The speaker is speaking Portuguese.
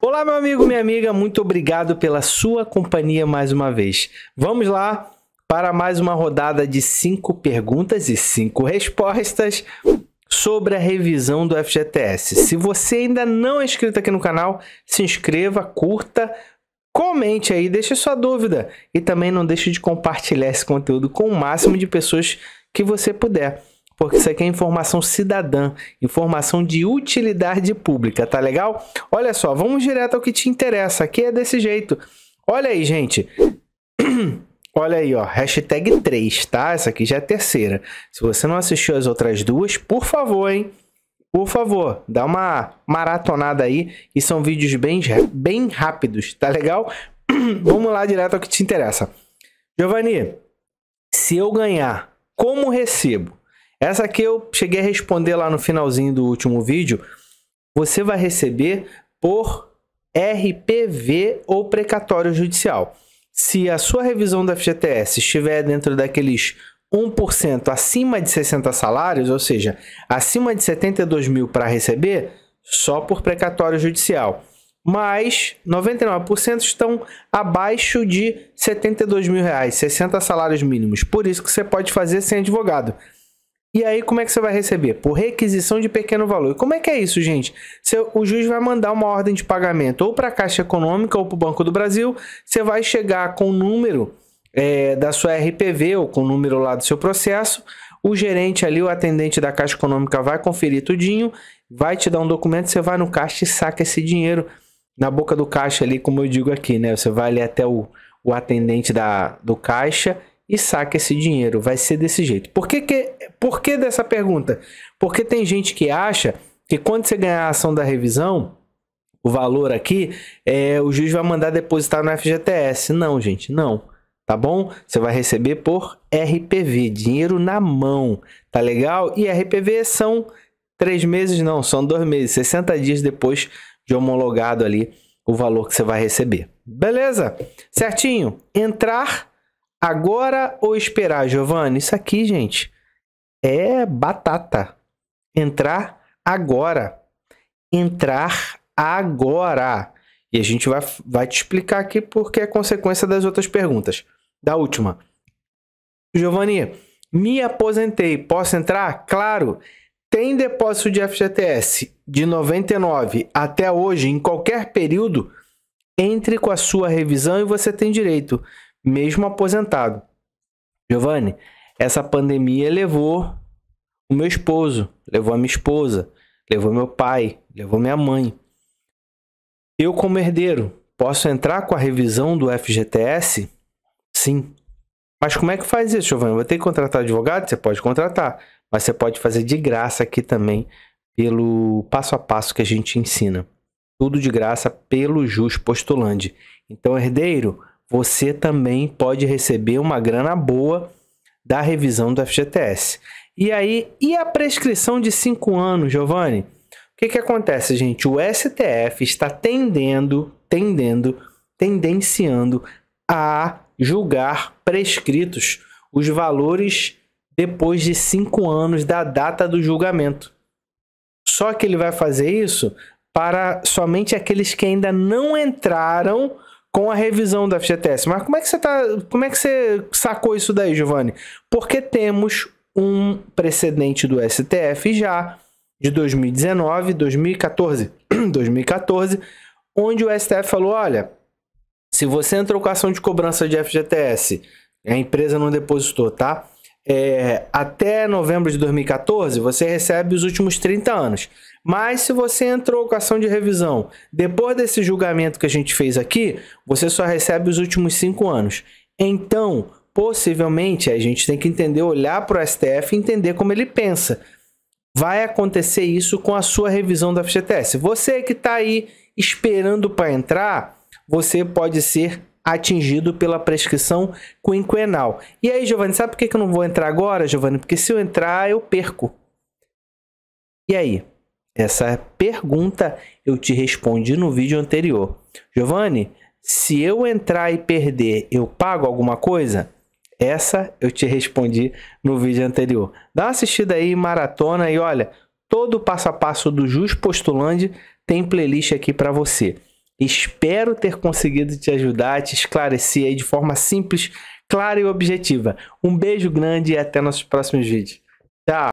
Olá, meu amigo, minha amiga, muito obrigado pela sua companhia mais uma vez. Vamos lá para mais uma rodada de cinco perguntas e cinco respostas sobre a revisão do FGTS. Se você ainda não é inscrito aqui no canal, se inscreva, curta, comente aí, deixe sua dúvida e também não deixe de compartilhar esse conteúdo com o máximo de pessoas que você puder porque isso aqui é informação cidadã, informação de utilidade pública, tá legal? Olha só, vamos direto ao que te interessa, aqui é desse jeito. Olha aí, gente. Olha aí, ó, hashtag 3, tá? Essa aqui já é a terceira. Se você não assistiu as outras duas, por favor, hein? Por favor, dá uma maratonada aí, e são vídeos bem, bem rápidos, tá legal? Vamos lá direto ao que te interessa. Giovanni, se eu ganhar, como recebo? Essa aqui eu cheguei a responder lá no finalzinho do último vídeo. Você vai receber por RPV ou precatório judicial. Se a sua revisão da FGTS estiver dentro daqueles 1% acima de 60 salários, ou seja, acima de 72 mil para receber, só por precatório judicial. Mas 99% estão abaixo de 72 mil reais, 60 salários mínimos. Por isso que você pode fazer sem advogado. E aí, como é que você vai receber? Por requisição de pequeno valor. E como é que é isso, gente? Se o juiz vai mandar uma ordem de pagamento ou para a Caixa Econômica ou para o Banco do Brasil, você vai chegar com o número é, da sua RPV ou com o número lá do seu processo. O gerente ali, o atendente da Caixa Econômica vai conferir tudinho, vai te dar um documento, você vai no caixa e saca esse dinheiro na boca do caixa ali, como eu digo aqui, né? Você vai ali até o, o atendente da, do caixa e saca esse dinheiro. Vai ser desse jeito. Por que, que, por que dessa pergunta? Porque tem gente que acha que quando você ganhar a ação da revisão, o valor aqui, é, o juiz vai mandar depositar no FGTS. Não, gente, não. Tá bom? Você vai receber por RPV, dinheiro na mão. Tá legal? E RPV são três meses, não, são dois meses, 60 dias depois de homologado ali o valor que você vai receber. Beleza? Certinho? Entrar Agora ou esperar, Giovanni? Isso aqui, gente, é batata. Entrar agora. Entrar agora. E a gente vai, vai te explicar aqui porque é consequência das outras perguntas. Da última. Giovanni, me aposentei, posso entrar? Claro. Tem depósito de FGTS de 99 até hoje, em qualquer período, entre com a sua revisão e você tem direito mesmo aposentado. Giovanni, essa pandemia levou o meu esposo, levou a minha esposa, levou meu pai, levou minha mãe. Eu, como herdeiro, posso entrar com a revisão do FGTS? Sim. Mas como é que faz isso, Giovanni? Vou ter que contratar advogado? Você pode contratar, mas você pode fazer de graça aqui também, pelo passo a passo que a gente ensina. Tudo de graça pelo Jus Postulante. Então, herdeiro, você também pode receber uma grana boa da revisão do FGTS. E aí, e a prescrição de 5 anos, Giovanni? O que, que acontece, gente? O STF está tendendo, tendendo, tendenciando a julgar prescritos os valores depois de 5 anos da data do julgamento. Só que ele vai fazer isso para somente aqueles que ainda não entraram com a revisão do FGTS. Mas como é que você tá, como é que você sacou isso daí, Giovanni? Porque temos um precedente do STF já de 2019, 2014, 2014, onde o STF falou, olha, se você entrou com ação de cobrança de FGTS, a empresa não depositou, tá? é, até novembro de 2014, você recebe os últimos 30 anos. Mas se você entrou com ação de revisão depois desse julgamento que a gente fez aqui, você só recebe os últimos 5 anos. Então, possivelmente, a gente tem que entender, olhar para o STF e entender como ele pensa. Vai acontecer isso com a sua revisão da FGTS. Você que está aí esperando para entrar, você pode ser atingido pela prescrição quinquenal. E aí, Giovanni, sabe por que eu não vou entrar agora, Giovanni? Porque se eu entrar, eu perco. E aí? Essa pergunta eu te respondi no vídeo anterior. Giovanni, se eu entrar e perder, eu pago alguma coisa? Essa eu te respondi no vídeo anterior. Dá uma assistida aí, maratona, e olha, todo o passo a passo do Jus Postulante tem playlist aqui para você. Espero ter conseguido te ajudar, te esclarecer aí de forma simples, clara e objetiva. Um beijo grande e até nossos próximos vídeos. Tchau!